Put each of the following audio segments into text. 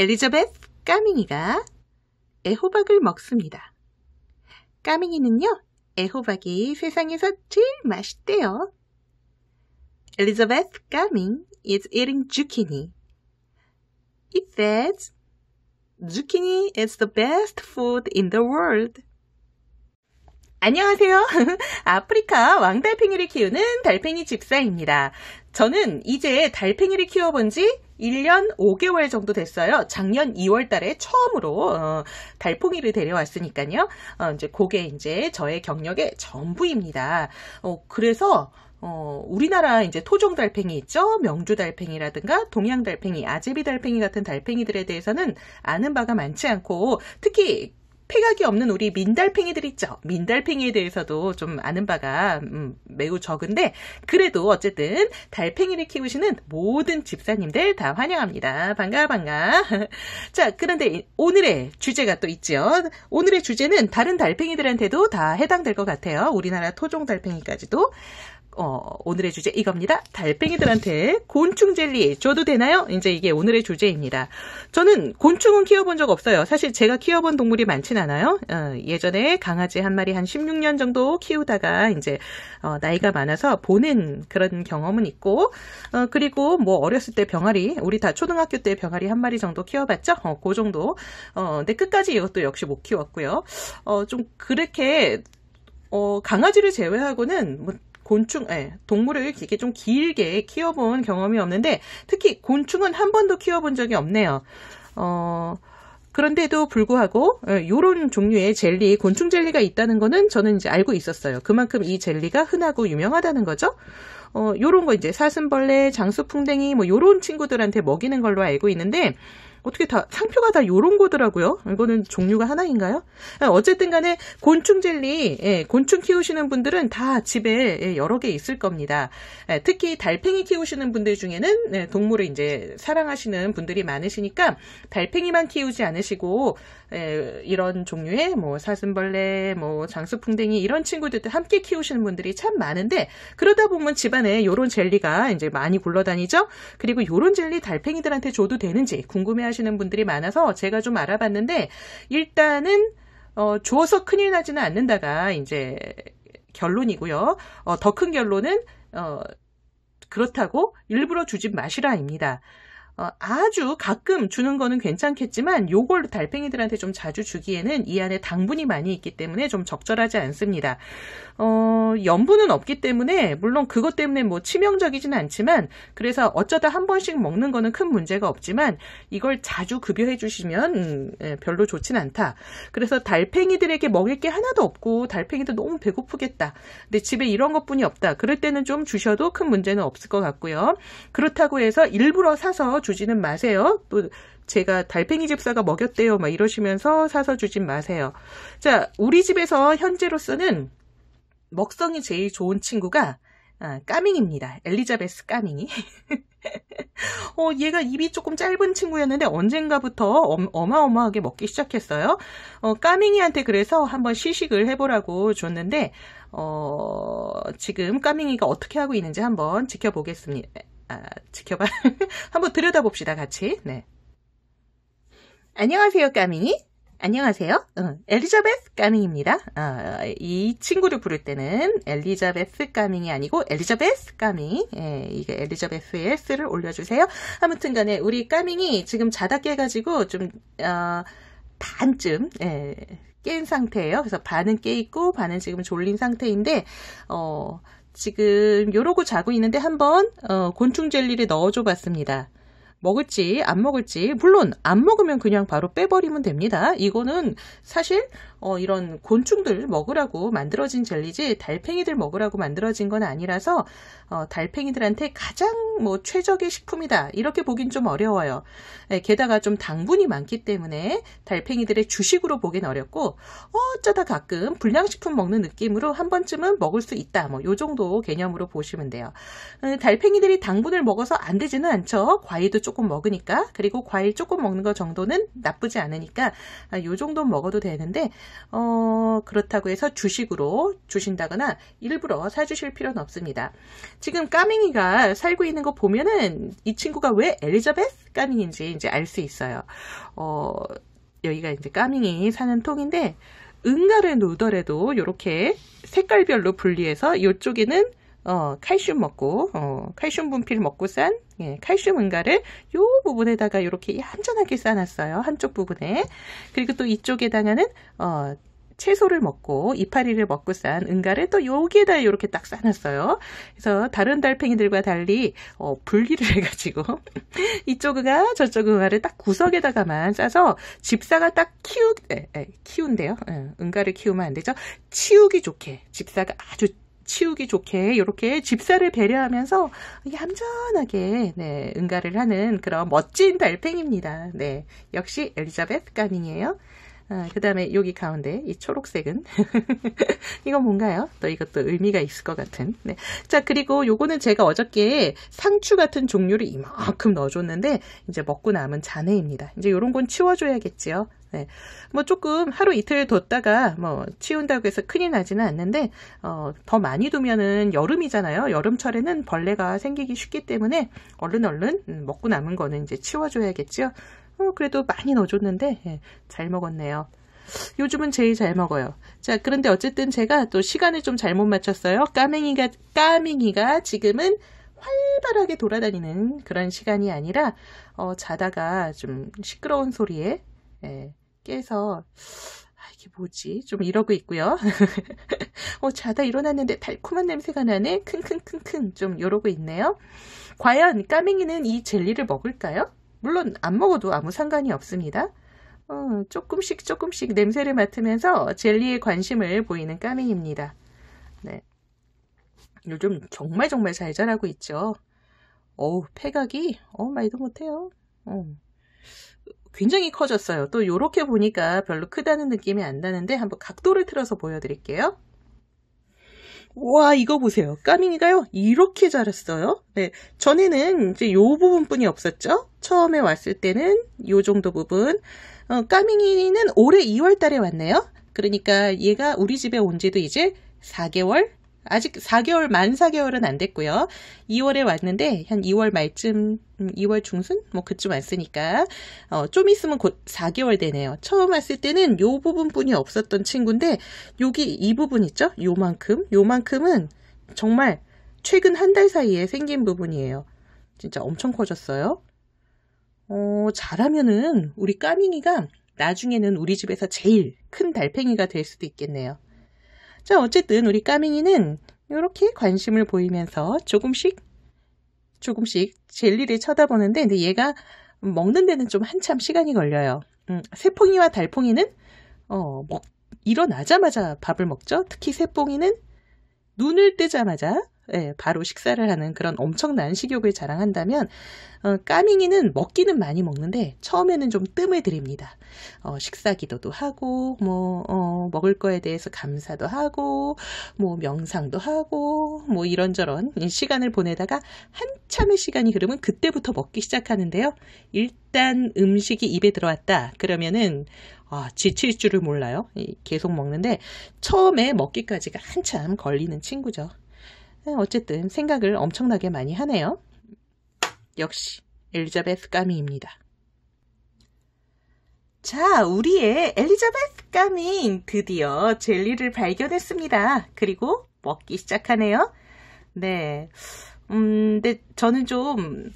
엘리자벳 까밍이가 애호박을 먹습니다. 까밍이는요, 애호박이 세상에서 제일 맛있대요. Elizabeth Gumming is eating zucchini. It says, Zucchini is the best food in the world. 안녕하세요. 아프리카 왕달팽이를 키우는 달팽이 집사입니다. 저는 이제 달팽이를 키워본 지 1년 5개월 정도 됐어요. 작년 2월 달에 처음으로 어, 달팽이를 데려왔으니까요. 어, 이제 그게 이제 저의 경력의 전부입니다. 어, 그래서 어, 우리나라 이제 토종 달팽이 있죠? 명주 달팽이라든가 동양 달팽이, 아제비 달팽이 같은 달팽이들에 대해서는 아는 바가 많지 않고 특히 폐각이 없는 우리 민달팽이들 있죠. 민달팽이에 대해서도 좀 아는 바가 음, 매우 적은데 그래도 어쨌든 달팽이를 키우시는 모든 집사님들 다 환영합니다. 반가 반가. 자 그런데 오늘의 주제가 또 있죠. 오늘의 주제는 다른 달팽이들한테도 다 해당될 것 같아요. 우리나라 토종 달팽이까지도 어, 오늘의 주제 이겁니다. 달팽이들한테 곤충 젤리 줘도 되나요? 이제 이게 오늘의 주제입니다. 저는 곤충은 키워본 적 없어요. 사실 제가 키워본 동물이 많진 않아요. 어, 예전에 강아지 한 마리 한 16년 정도 키우다가 이제 어, 나이가 많아서 보낸 그런 경험은 있고 어, 그리고 뭐 어렸을 때 병아리 우리 다 초등학교 때 병아리 한 마리 정도 키워봤죠. 어, 그 정도. 어, 근데 끝까지 이것도 역시 못 키웠고요. 어, 좀 그렇게 어, 강아지를 제외하고는 뭐 곤충, 에, 예, 동물을 길게좀 길게 키워본 경험이 없는데 특히 곤충은 한 번도 키워본 적이 없네요. 어, 그런데도 불구하고 이런 예, 종류의 젤리, 곤충 젤리가 있다는 거는 저는 이제 알고 있었어요. 그만큼 이 젤리가 흔하고 유명하다는 거죠. 어, 요런 거 이제 사슴벌레, 장수풍뎅이 뭐 요런 친구들한테 먹이는 걸로 알고 있는데 어떻게 다 상표가 다 요런 거더라고요. 이거는 종류가 하나인가요? 아, 어쨌든 간에 곤충 젤리, 예, 곤충 키우시는 분들은 다 집에 예, 여러 개 있을 겁니다. 예, 특히 달팽이 키우시는 분들 중에는 예, 동물을 이제 사랑하시는 분들이 많으시니까 달팽이만 키우지 않으시고 예, 이런 종류의 뭐 사슴벌레, 뭐 장수풍뎅이 이런 친구들도 함께 키우시는 분들이 참 많은데 그러다 보면 집안에 요런 젤리가 이제 많이 굴러다니죠. 그리고 요런 젤리 달팽이들한테 줘도 되는지 궁금해 하시는 분들이 많아서 제가 좀 알아봤는데 일단은 어, 줘서 큰일 나지는 않는다가 이제 결론이고요. 어, 더 큰 결론은 어, 그렇다고 일부러 주지 마시라입니다. 어, 아주 가끔 주는 거는 괜찮겠지만 요걸 달팽이들한테 좀 자주 주기에는 이 안에 당분이 많이 있기 때문에 좀 적절하지 않습니다. 어, 염분은 없기 때문에 물론 그것 때문에 뭐 치명적이진 않지만 그래서 어쩌다 한 번씩 먹는 거는 큰 문제가 없지만 이걸 자주 급여해 주시면 음, 예, 별로 좋진 않다. 그래서 달팽이들에게 먹일 게 하나도 없고 달팽이도 너무 배고프겠다. 근데 집에 이런 것뿐이 없다. 그럴 때는 좀 주셔도 큰 문제는 없을 것 같고요. 그렇다고 해서 일부러 사서 주지는 마세요. 또 제가 달팽이 집사가 먹였대요. 막 이러시면서 사서 주진 마세요. 자, 우리 집에서 현재로서는 먹성이 제일 좋은 친구가 아, 까밍입니다. 엘리자베스 까밍이. 어, 얘가 입이 조금 짧은 친구였는데 언젠가부터 어마어마하게 먹기 시작했어요. 어, 까밍이한테 그래서 한번 시식을 해보라고 줬는데, 어, 지금 까밍이가 어떻게 하고 있는지 한번 지켜보겠습니다. 아, 지켜봐. 한번 들여다봅시다, 같이. 네. 안녕하세요, 까미. 안녕하세요. 어, 엘리자베스 까밍입니다. 어, 이 친구를 부를 때는 엘리자베스 까밍이 아니고 엘리자베스 까밍. 예, 이게 엘리자베스의 S를 올려주세요. 아무튼 간에 우리 까밍이 지금 자다 깨가지고 좀, 어, 반쯤, 예, 깬 상태예요. 그래서 반은 깨있고 반은 지금 졸린 상태인데, 어, 지금 요러고 자고 있는데 한번 어, 곤충 젤리를 넣어줘 봤습니다. 먹을지 안 먹을지 물론 안 먹으면 그냥 바로 빼버리면 됩니다. 이거는 사실 어, 이런 곤충들 먹으라고 만들어진 젤리지 달팽이들 먹으라고 만들어진 건 아니라서 어, 달팽이들한테 가장 뭐 최적의 식품이다 이렇게 보긴 좀 어려워요. 네, 게다가 좀 당분이 많기 때문에 달팽이들의 주식으로 보긴 어렵고 어쩌다 가끔 불량식품 먹는 느낌으로 한 번쯤은 먹을 수 있다 뭐요 정도 개념으로 보시면 돼요. 음, 달팽이들이 당분을 먹어서 안 되지는 않죠. 과일도 조금 먹으니까 그리고 과일 조금 먹는 것 정도는 나쁘지 않으니까 아, 요 정도 먹어도 되는데 어, 그렇다고 해서 주식으로 주신다거나 일부러 사주실 필요는 없습니다. 지금 까밍이가 살고 있는 거 보면은 이 친구가 왜 엘리자베스 까밍인지 이제 알 수 있어요. 어, 여기가 이제 까밍이 사는 통인데 응가를 놓더라도 이렇게 색깔별로 분리해서 이쪽에는 어, 칼슘 먹고 어, 칼슘 분필 먹고 싼 예, 칼슘 응가를 요 부분에다가 이렇게 얌전하게 싸놨어요. 한쪽 부분에. 그리고 또 이쪽에 다가는 어, 채소를 먹고 이파리를 먹고 싼 응가를 또 여기에다 이렇게 딱 싸놨어요. 그래서 다른 달팽이들과 달리 어, 분리를 해가지고 이쪽 응가 저쪽 응가를 딱 구석에다가만 싸서 집사가 딱 키우 에, 에, 키운대요. 에, 응가를 키우면 안 되죠. 치우기 좋게 집사가 아주 치우기 좋게 이렇게 집사를 배려하면서 얌전하게 네, 응가를 하는 그런 멋진 달팽이입니다. 네, 역시 엘리자벳 가닝이에요 아, 그 다음에 여기 가운데 이 초록색은 이건 뭔가요? 또 이것도 의미가 있을 것 같은 네. 자 그리고 요거는 제가 어저께 상추 같은 종류를 이만큼 넣어줬는데 이제 먹고 남은 잔해입니다 이제 요런 건 치워줘야겠지요 네. 뭐 조금 하루 이틀 뒀다가 뭐 치운다고 해서 큰일 나지는 않는데 어, 더 많이 두면은 여름이잖아요. 여름철에는 벌레가 생기기 쉽기 때문에 얼른 얼른 음, 먹고 남은 거는 이제 치워줘야겠죠. 어, 그래도 많이 넣어줬는데 예, 잘 먹었네요. 요즘은 제일 잘 먹어요. 자, 그런데 어쨌든 제가 또 시간을 좀 잘못 맞췄어요. 까맹이가, 까맹이가 지금은 활발하게 돌아다니는 그런 시간이 아니라, 어, 자다가 좀 시끄러운 소리에, 예, 깨서 아, 이게 뭐지? 좀 이러고 있고요. 어, 자다 일어났는데 달콤한 냄새가 나네. 킁킁킁킁 좀 이러고 있네요. 과연 까맹이는 이 젤리를 먹을까요? 물론 안 먹어도 아무 상관이 없습니다. 어, 조금씩 조금씩 냄새를 맡으면서 젤리에 관심을 보이는 까맹입니다. 네. 요즘 정말 정말 잘 자라고 있죠. 어우, 폐각이, 어, 말도 못해요. 어. 굉장히 커졌어요. 또 이렇게 보니까 별로 크다는 느낌이 안 나는데 한번 각도를 틀어서 보여드릴게요. 와 이거 보세요. 까밍이가요 이렇게 자랐어요. 네 전에는 이제 요 부분뿐이 없었죠. 처음에 왔을 때는 요 정도 부분. 어, 까밍이는 올해 2월달에 왔네요. 그러니까 얘가 우리 집에 온 지도 이제 4개월 아직 4개월, 만 4개월은 안 됐고요. 2월에 왔는데, 한 2월 말쯤, 2월 음, 중순? 뭐 그쯤 왔으니까, 어, 좀 있으면 곧 4개월 되네요. 처음 왔을 때는 요 부분뿐이 없었던 친구인데, 여기 이 부분 있죠? 요만큼? 요만큼은 정말 최근 한 달 사이에 생긴 부분이에요. 진짜 엄청 커졌어요. 어, 잘하면은 우리 까밍이가 나중에는 우리 집에서 제일 큰 달팽이가 될 수도 있겠네요. 자, 어쨌든 우리 까밍이는 이렇게 관심을 보이면서 조금씩 조금씩 젤리를 쳐다보는데 근데 얘가 먹는 데는 좀 한참 시간이 걸려요. 음, 새퐁이와 달퐁이는 어, 뭐, 일어나자마자 밥을 먹죠. 특히 새퐁이는 눈을 뜨자마자 예, 바로 식사를 하는 그런 엄청난 식욕을 자랑한다면 어, 까밍이는 먹기는 많이 먹는데 처음에는 좀 뜸을 들입니다. 어, 식사 기도도 하고 뭐 어, 먹을 거에 대해서 감사도 하고 뭐 명상도 하고 뭐 이런저런 시간을 보내다가 한참의 시간이 흐르면 그때부터 먹기 시작하는데요. 일단 음식이 입에 들어왔다 그러면은 아, 지칠 줄을 몰라요. 계속 먹는데 처음에 먹기까지가 한참 걸리는 친구죠. 네, 어쨌든 생각을 엄청나게 많이 하네요. 역시 엘리자베스 까미입니다. 자, 우리의 엘리자베스 까밍 드디어 젤리를 발견했습니다. 그리고 먹기 시작하네요. 네. 음, 근데 저는 좀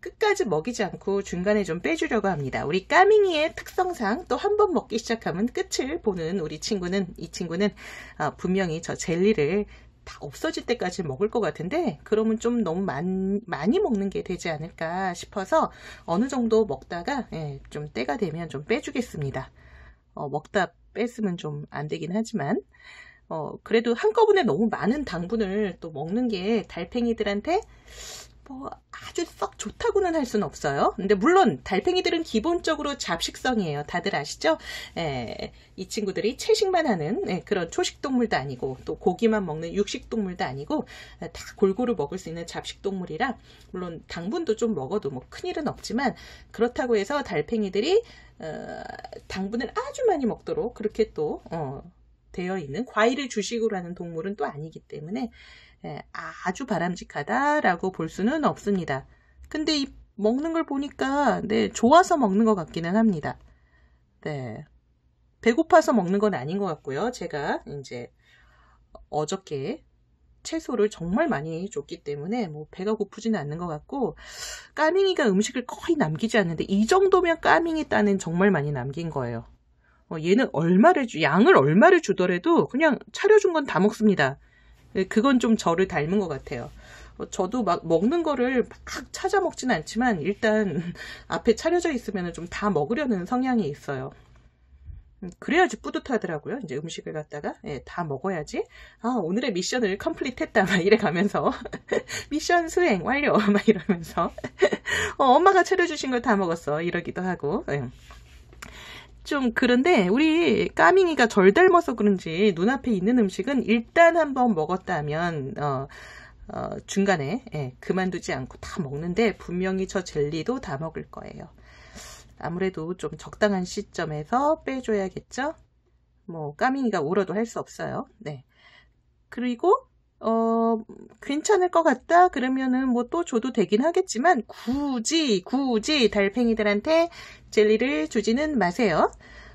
끝까지 먹이지 않고 중간에 좀 빼주려고 합니다. 우리 까밍이의 특성상 또 한 번 먹기 시작하면 끝을 보는 우리 친구는 이 친구는 어, 분명히 저 젤리를 다 없어질 때까지 먹을 것 같은데 그러면 좀 너무 많, 많이 먹는 게 되지 않을까 싶어서 어느 정도 먹다가 예, 좀 때가 되면 좀 빼주겠습니다. 어, 먹다 뺐으면 좀 안 되긴 하지만 어, 그래도 한꺼번에 너무 많은 당분을 또 먹는 게 달팽이들한테 뭐 아주 썩 좋다고는 할 수는 없어요. 근데 물론 달팽이들은 기본적으로 잡식성이에요. 다들 아시죠? 에, 예, 이 친구들이 채식만 하는 에, 예, 그런 초식동물도 아니고 또 고기만 먹는 육식동물도 아니고 에, 다 골고루 먹을 수 있는 잡식동물이라 물론 당분도 좀 먹어도 뭐 큰일은 없지만 그렇다고 해서 달팽이들이 어, 당분을 아주 많이 먹도록 그렇게 또 어, 되어 있는 과일을 주식으로 하는 동물은 또 아니기 때문에 예, 아주 바람직하다라고 볼 수는 없습니다. 근데 이 먹는 걸 보니까 네, 좋아서 먹는 것 같기는 합니다. 네. 배고파서 먹는 건 아닌 것 같고요. 제가 이제 어저께 채소를 정말 많이 줬기 때문에 뭐 배가 고프지는 않는 것 같고 까밍이가 음식을 거의 남기지 않는데 이 정도면 까밍이 따는 정말 많이 남긴 거예요. 어, 얘는 얼마를 주, 양을 얼마를 주더라도 그냥 차려준 건 다 먹습니다. 예, 그건 좀 저를 닮은 것 같아요. 어, 저도 막 먹는 거를 막 찾아 먹진 않지만 일단 앞에 차려져 있으면 좀 다 먹으려는 성향이 있어요. 음, 그래야지 뿌듯하더라고요. 이제 음식을 갖다가 예, 다 먹어야지. 아 오늘의 미션을 컴플릿했다 막 이래 가면서 미션 수행 완료 막 이러면서 어, 엄마가 차려주신 걸 다 먹었어 이러기도 하고. 예. 좀 그런데 우리 까밍이가 절 닮아서 그런지 눈앞에 있는 음식은 일단 한번 먹었다면 어, 어, 중간에 예, 그만두지 않고 다 먹는데 분명히 저 젤리도 다 먹을 거예요. 아무래도 좀 적당한 시점에서 빼줘야겠죠? 뭐 까밍이가 울어도 할 수 없어요. 네. 그리고 어, 괜찮을 것 같다? 그러면은 뭐 또 줘도 되긴 하겠지만, 굳이, 굳이 달팽이들한테 젤리를 주지는 마세요.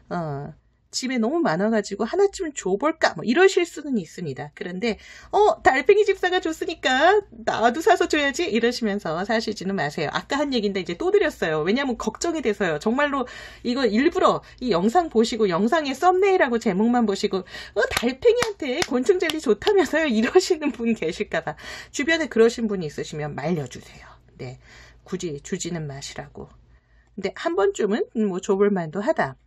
어, 집에 너무 많아가지고 하나쯤은 줘볼까 뭐 이러실 수는 있습니다. 그런데 어 달팽이 집사가 줬으니까 나도 사서 줘야지 이러시면서 사시지는 마세요. 아까 한 얘기인데 이제 또 드렸어요. 왜냐하면 걱정이 돼서요. 정말로 이거 일부러 이 영상 보시고 영상의 썸네일하고 제목만 보시고 어 달팽이한테 곤충 젤리 좋다면서요 이러시는 분 계실까봐 주변에 그러신 분이 있으시면 말려주세요. 네 굳이 주지는 마시라고. 근데 한 번쯤은 뭐 줘볼 만도 하다.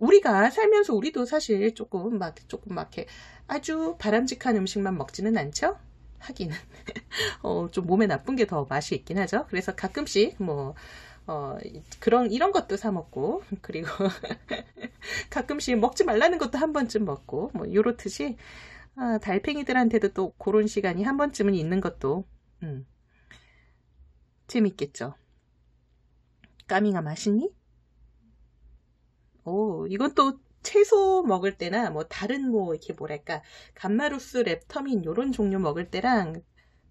우리가 살면서 우리도 사실 조금 막 조금 막 이렇게 아주 바람직한 음식만 먹지는 않죠. 하기는 어, 좀 몸에 나쁜 게 더 맛이 있긴 하죠. 그래서 가끔씩 뭐 어, 그런 이런 것도 사 먹고 그리고 가끔씩 먹지 말라는 것도 한 번쯤 먹고 뭐 요렇듯이 아, 달팽이들한테도 또 그런 시간이 한 번쯤은 있는 것도 음, 재밌겠죠. 까미가 맛있니? 오, 이건 또 채소 먹을 때나 뭐 다른 뭐 이렇게 뭐랄까 감마루스 랩터민 요런 종류 먹을 때랑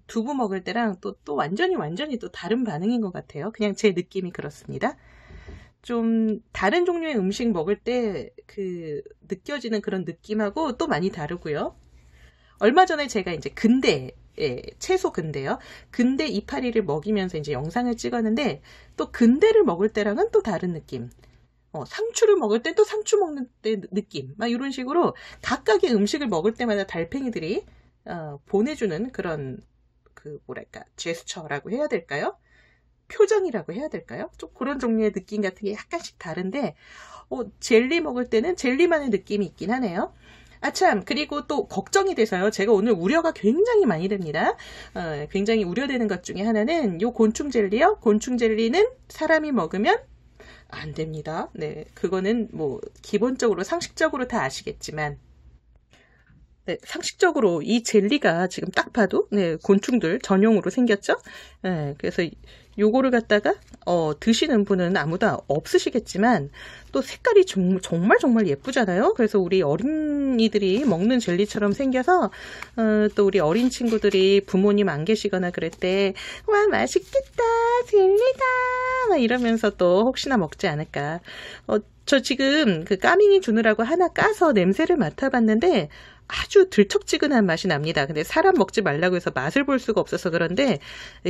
두부 먹을 때랑 또 또 완전히 완전히 또 다른 반응인 것 같아요. 그냥 제 느낌이 그렇습니다. 좀 다른 종류의 음식 먹을 때 그 느껴지는 그런 느낌하고 또 많이 다르고요. 얼마 전에 제가 이제 근대 예, 채소 근대요. 근대 이파리를 먹이면서 이제 영상을 찍었는데 또 근대를 먹을 때랑은 또 다른 느낌. 어, 상추를 먹을 때또 상추 먹는 때 느낌 막 이런 식으로 각각의 음식을 먹을 때마다 달팽이들이 어, 보내주는 그런 그 뭐랄까 제스처라고 해야 될까요? 표정이라고 해야 될까요? 좀 그런 종류의 느낌 같은 게 약간씩 다른데 어, 젤리 먹을 때는 젤리만의 느낌이 있긴 하네요. 아참 그리고 또 걱정이 돼서요. 제가 오늘 우려가 굉장히 많이 됩니다. 어, 굉장히 우려되는 것 중에 하나는 요 곤충 젤리요. 곤충 젤리는 사람이 먹으면 안 됩니다. 네, 그거는 뭐 기본적으로 상식적으로 다 아시겠지만 네, 상식적으로 이 젤리가 지금 딱 봐도 네, 곤충들 전용으로 생겼죠. 네, 그래서 요거를 갖다가 어, 드시는 분은 아무도 없으시겠지만 또 색깔이 정, 정말 정말 예쁘잖아요. 그래서 우리 어린이들이 먹는 젤리처럼 생겨서 어, 또 우리 어린 친구들이 부모님 안 계시거나 그럴 때와 맛있겠다 젤리다 막 이러면서 또 혹시나 먹지 않을까. 어, 저 지금 그 까밍이 주느라고 하나 까서 냄새를 맡아봤는데 아주 들척지근한 맛이 납니다. 근데 사람 먹지 말라고 해서 맛을 볼 수가 없어서 그런데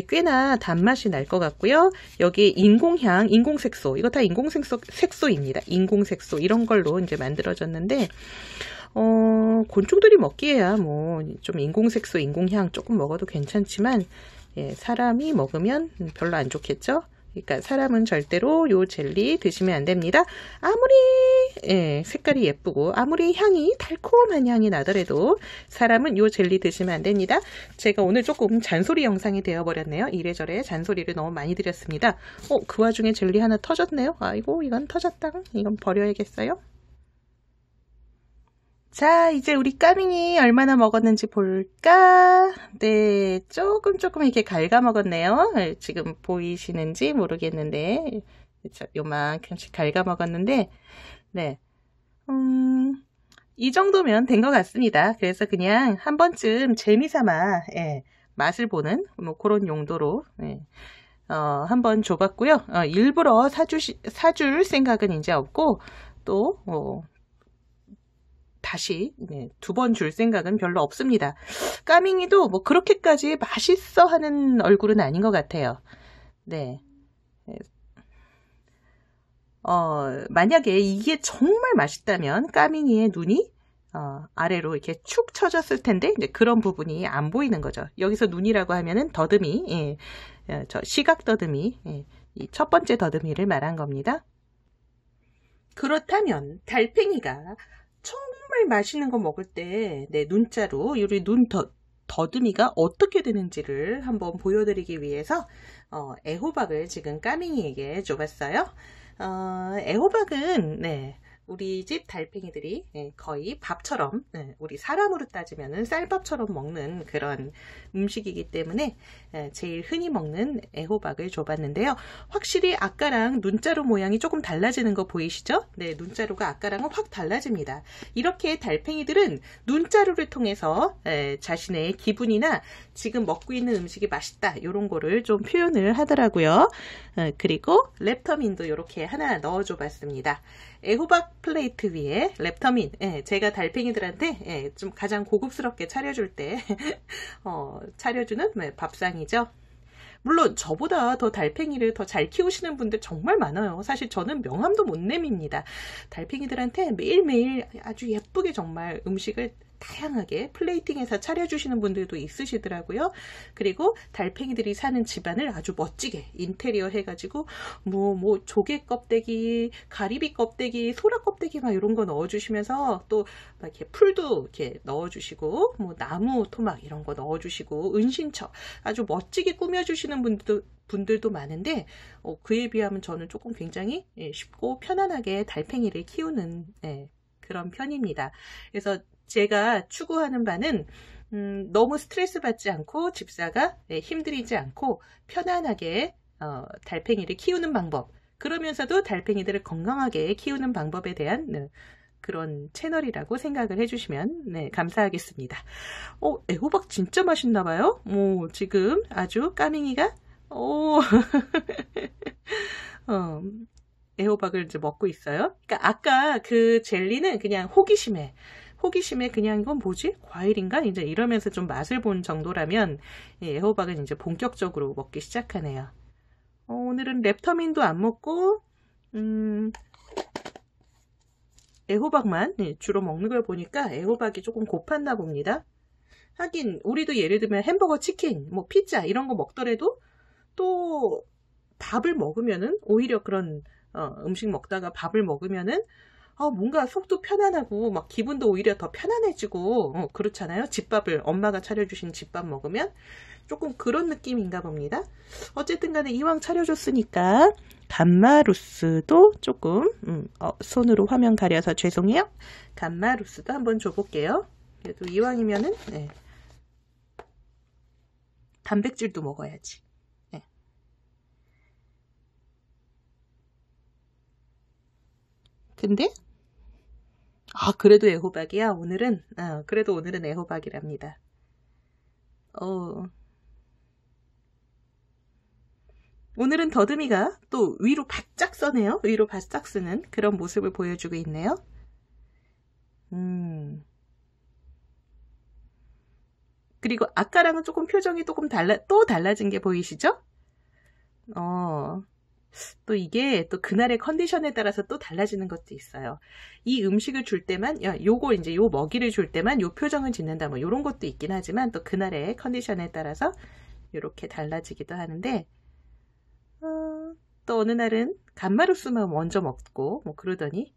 꽤나 단맛이 날 것 같고요. 여기 에 인공향, 인공색소 이거 다 인공색소 색소입니다. 인공색소 이런 걸로 이제 만들어졌는데 어, 곤충들이 먹기에야 뭐 좀 인공색소, 인공향 조금 먹어도 괜찮지만 예, 사람이 먹으면 별로 안 좋겠죠. 그러니까 사람은 절대로 요 젤리 드시면 안 됩니다. 아무리 예, 색깔이 예쁘고 아무리 향이 달콤한 향이 나더라도 사람은 요 젤리 드시면 안 됩니다. 제가 오늘 조금 잔소리 영상이 되어버렸네요. 이래저래 잔소리를 너무 많이 드렸습니다. 어, 그 와중에 젤리 하나 터졌네요. 아이고 이건 터졌다 이건 버려야겠어요. 자, 이제 우리 까민이 얼마나 먹었는지 볼까? 네, 조금 조금 이렇게 갉아 먹었네요. 지금 보이시는지 모르겠는데, 요만큼씩 갉아 먹었는데, 네, 음, 이 정도면 된 것 같습니다. 그래서 그냥 한 번쯤 재미삼아, 예, 맛을 보는 뭐 그런 용도로, 예. 어, 한번 줘봤고요. 어, 일부러 사주 사줄 생각은 이제 없고 또 어, 다시 두 번 줄 생각은 별로 없습니다. 까밍이도 뭐 그렇게까지 맛있어 하는 얼굴은 아닌 것 같아요. 네. 어, 만약에 이게 정말 맛있다면 까밍이의 눈이 어, 아래로 이렇게 축 처졌을 텐데 이제 그런 부분이 안 보이는 거죠. 여기서 눈이라고 하면은 더듬이, 예, 어, 저 시각 더듬이, 예, 첫 번째 더듬이를 말한 겁니다. 그렇다면 달팽이가 청 정말 맛있는 거 먹을 때 네, 눈자루, 요리 눈 덧, 더듬이가 어떻게 되는지를 한번 보여드리기 위해서 어, 애호박을 지금 까밍이에게 줘봤어요. 어, 애호박은 네, 우리 집 달팽이들이 네, 거의 밥처럼 네, 우리 사람으로 따지면 쌀밥처럼 먹는 그런 음식이기 때문에 네, 제일 흔히 먹는 애호박을 줘봤는데요. 확실히 아까랑 눈자루 모양이 조금 달라지는 거 보이시죠? 네, 눈자루가 아까랑은 확 달라집니다. 이렇게 달팽이들은 눈자루를 통해서 자신의 기분이나 지금 먹고 있는 음식이 맛있다 이런 거를 좀 표현을 하더라고요. 그리고 랩터민도 이렇게 하나 넣어줘봤습니다. 예, 호박 플레이트 위에 랩터민 예, 제가 달팽이들한테 예, 좀 가장 고급스럽게 차려줄 때 어, 차려주는 네, 밥상이죠. 물론 저보다 더 달팽이를 더 잘 키우시는 분들 정말 많아요. 사실 저는 명함도 못 내밉니다. 달팽이들한테 매일매일 아주 예쁘게 정말 음식을 다양하게 플레이팅해서 차려주시는 분들도 있으시더라고요. 그리고 달팽이들이 사는 집안을 아주 멋지게 인테리어 해가지고 뭐뭐 뭐 조개 껍데기, 가리비 껍데기, 소라 껍데기 막 이런 거 넣어주시면서 또 이렇게 풀도 이렇게 넣어주시고 뭐 나무 토막 이런 거 넣어주시고 은신처 아주 멋지게 꾸며주시는 분들도 분들도 많은데 어, 그에 비하면 저는 조금 굉장히 예, 쉽고 편안하게 달팽이를 키우는 예, 그런 편입니다. 그래서 제가 추구하는 바는 음, 너무 스트레스 받지 않고 집사가 예, 힘들이지 않고 편안하게 어, 달팽이를 키우는 방법 그러면서도 달팽이들을 건강하게 키우는 방법에 대한 네, 그런 채널이라고 생각을 해주시면 네, 감사하겠습니다. 어, 애호박 진짜 맛있나봐요. 뭐 지금 아주 까밍이가 오, 어, 애호박을 이제 먹고 있어요. 그러니까 아까 그 젤리는 그냥 호기심에 호기심에 그냥 이건 뭐지? 과일인가? 이제 이러면서 좀 맛을 본 정도라면 예, 애 호박은 이제 본격적으로 먹기 시작하네요. 어, 오늘은 랩터민도 안 먹고 음, 애호박만 예, 주로 먹는 걸 보니까 애호박이 조금 고팠나 봅니다. 하긴 우리도 예를 들면 햄버거, 치킨, 뭐 피자 이런 거 먹더라도 또 밥을 먹으면은 오히려 그런 어, 음식 먹다가 밥을 먹으면은 어, 뭔가 속도 편안하고 막 기분도 오히려 더 편안해지고 어, 그렇잖아요. 집밥을 엄마가 차려주신 집밥 먹으면 조금 그런 느낌인가 봅니다. 어쨌든 간에 이왕 차려줬으니까 감마루스도 조금 음, 어, 손으로 화면 가려서 죄송해요. 감마루스도 한번 줘볼게요. 그래도 이왕이면은 네. 단백질도 먹어야지. 네. 근데 아, 그래도 애호박이야, 오늘은? 아, 그래도 오늘은 애호박이랍니다. 어, 오늘은 더듬이가 또 위로 바짝 써네요. 위로 바짝 쓰는 그런 모습을 보여주고 있네요. 음. 그리고 아까랑은 조금 표정이 조금 달라, 또 달라진 게 보이시죠? 어. 또 이게 또 그날의 컨디션에 따라서 또 달라지는 것도 있어요. 이 음식을 줄 때만, 야, 요거 이제 요 먹이를 줄 때만 요 표정을 짓는다 뭐 요런 것도 있긴 하지만 또 그날의 컨디션에 따라서 이렇게 달라지기도 하는데 어, 또 어느 날은 간마루스만 먼저 먹고 뭐 그러더니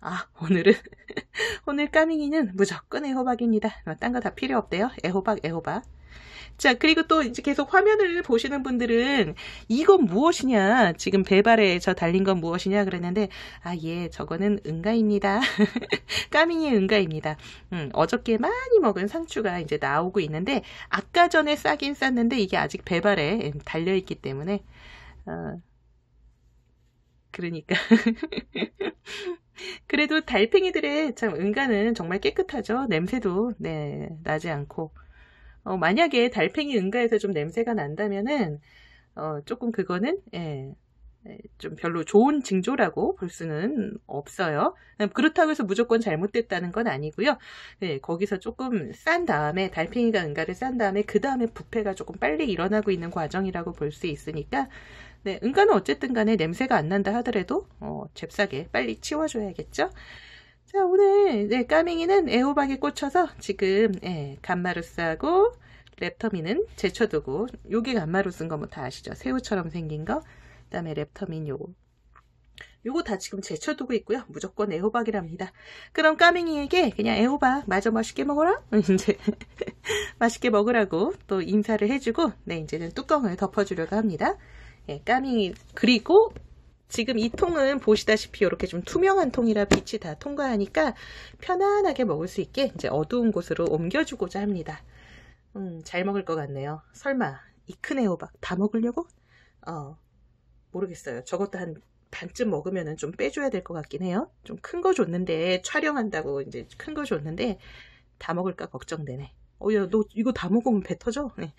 아 오늘은 오늘 까밍이는 무조건 애호박입니다. 뭐 딴거 다 필요 없대요. 애호박 애호박 자, 그리고 또 이제 계속 화면을 보시는 분들은 이건 무엇이냐? 지금 배발에 저 달린 건 무엇이냐? 그랬는데, 아, 예, 저거는 응가입니다. 까미니 응가입니다. 음, 어저께 많이 먹은 상추가 이제 나오고 있는데, 아까 전에 싸긴 쌌는데, 이게 아직 배발에 달려있기 때문에, 어, 그러니까. 그래도 달팽이들의 참 응가는 정말 깨끗하죠. 냄새도, 네, 나지 않고. 어, 만약에 달팽이 응가에서 좀 냄새가 난다면은 어, 조금 그거는 예, 예 좀 별로 좋은 징조라고 볼 수는 없어요. 그렇다고 해서 무조건 잘못됐다는 건 아니고요. 네, 거기서 조금 싼 다음에 달팽이가 응가를 싼 다음에 그 다음에 부패가 조금 빨리 일어나고 있는 과정이라고 볼 수 있으니까 네, 응가는 어쨌든 간에 냄새가 안 난다 하더라도 어, 잽싸게 빨리 치워줘야겠죠. 자, 오늘 이까맹이는 애호박에 꽂혀서 지금 예, 감마루스하고 랩터미는 제쳐두고 요게 간마루쓴거 뭐 다 아시죠? 새우처럼 생긴 거. 그다음에 랩터민 요거. 요거 다 지금 제쳐두고 있고요. 무조건 애호박이랍니다. 그럼 까맹이에게 그냥 애호박 마저 맛있게 먹어라. 이제 맛있게 먹으라고 또 인사를 해주고 네 이제는 뚜껑을 덮어주려고 합니다. 예, 까밍이 그리고 지금 이 통은 보시다시피 이렇게 좀 투명한 통이라 빛이 다 통과하니까 편안하게 먹을 수 있게 이제 어두운 곳으로 옮겨주고자 합니다. 음, 잘 먹을 것 같네요. 설마 이 큰 애호박 다 먹으려고? 어, 모르겠어요. 저것도 한 반쯤 먹으면 좀 빼줘야 될 것 같긴 해요. 좀 큰 거 줬는데 촬영한다고 이제 큰 거 줬는데 다 먹을까 걱정되네. 어야 너 이거 다 먹으면 배 터져? 네.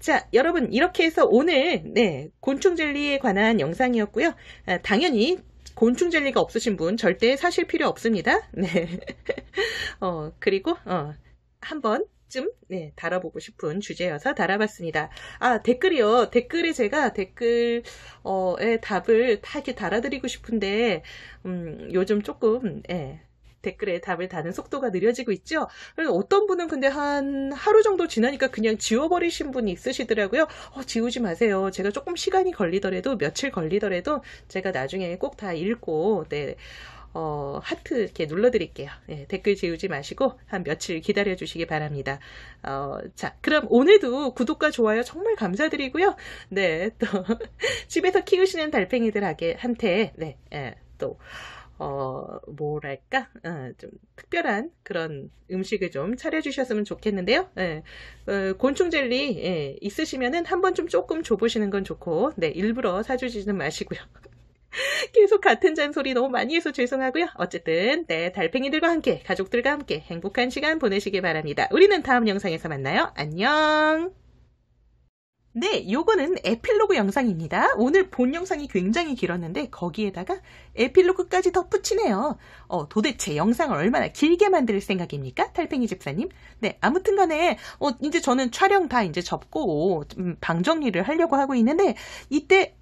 자, 여러분 이렇게 해서 오늘 네, 곤충 젤리에 관한 영상이었고요. 아, 당연히 곤충 젤리가 없으신 분 절대 사실 필요 없습니다. 네. 어, 그리고 어, 한번 쯤 네, 달아보고 싶은 주제여서 달아봤습니다. 아 댓글이요. 댓글에 제가 댓글에 어, 답을 다 이렇게 달아드리고 싶은데 음, 요즘 조금 예, 댓글에 답을 다는 속도가 느려지고 있죠. 어떤 분은 근데 한 하루 정도 지나니까 그냥 지워버리신 분이 있으시더라고요. 어, 지우지 마세요. 제가 조금 시간이 걸리더라도 며칠 걸리더라도 제가 나중에 꼭 다 읽고 네. 어, 하트 이렇게 눌러드릴게요. 네, 댓글 지우지 마시고 한 며칠 기다려주시기 바랍니다. 어, 자, 그럼 오늘도 구독과 좋아요 정말 감사드리고요. 네, 또 집에서 키우시는 달팽이들한테 네, 예, 또 어, 뭐랄까, 어, 좀 특별한 그런 음식을 좀 차려주셨으면 좋겠는데요. 예, 어, 곤충 젤리 예, 있으시면은 한번 좀 조금 줘보시는 건 좋고, 네, 일부러 사주지는 마시고요. 계속 같은 잔소리 너무 많이 해서 죄송하고요. 어쨌든 네 달팽이들과 함께 가족들과 함께 행복한 시간 보내시길 바랍니다. 우리는 다음 영상에서 만나요. 안녕. 네, 요거는 에필로그 영상입니다. 오늘 본 영상이 굉장히 길었는데 거기에다가 에필로그까지 덧붙이네요. 어, 도대체 영상을 얼마나 길게 만들 생각입니까? 탈팽이 집사님? 네, 아무튼 간에 어, 이제 저는 촬영 다 이제 접고 음, 방 정리를 하려고 하고 있는데 이때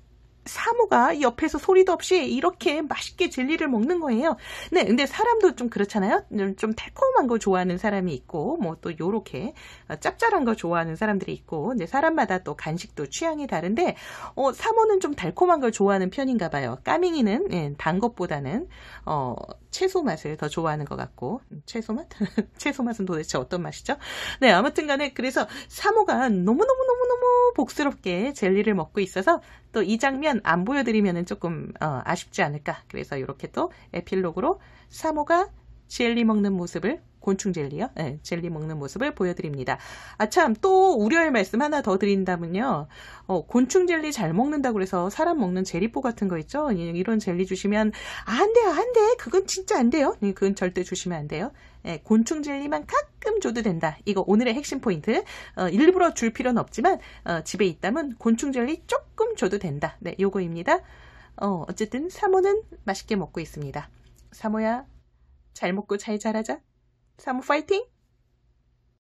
사모가 옆에서 소리도 없이 이렇게 맛있게 젤리를 먹는 거예요. 네, 근데 사람도 좀 그렇잖아요. 좀 달콤한 거 좋아하는 사람이 있고, 뭐 또 요렇게 짭짤한 거 좋아하는 사람들이 있고, 이제 사람마다 또 간식도 취향이 다른데, 어, 사모는 좀 달콤한 걸 좋아하는 편인가 봐요. 까밍이는 예, 단 것보다는 어, 채소 맛을 더 좋아하는 것 같고, 음, 채소 맛? 채소 맛은 도대체 어떤 맛이죠? 네, 아무튼간에 그래서 사모가 너무너무 너무너무 복스럽게 젤리를 먹고 있어서 또 이 장면 안 보여드리면 조금 어, 아쉽지 않을까. 그래서 이렇게 또 에필로그로 사모가 젤리 먹는 모습을 곤충 젤리요? 네, 젤리 먹는 모습을 보여드립니다. 아 참 또 우려의 말씀 하나 더 드린다면요. 어, 곤충 젤리 잘 먹는다고 해서 사람 먹는 제리포 같은 거 있죠? 이런 젤리 주시면 안 돼요, 안 돼. 그건 진짜 안 돼요. 그건 절대 주시면 안 돼요. 네, 곤충 젤리만 가끔 줘도 된다. 이거 오늘의 핵심 포인트. 어, 일부러 줄 필요는 없지만 어, 집에 있다면 곤충 젤리 조금 줘도 된다. 네, 요거입니다. 어, 어쨌든 사모는 맛있게 먹고 있습니다. 사모야 잘 먹고 잘 자라자. 사무 파이팅!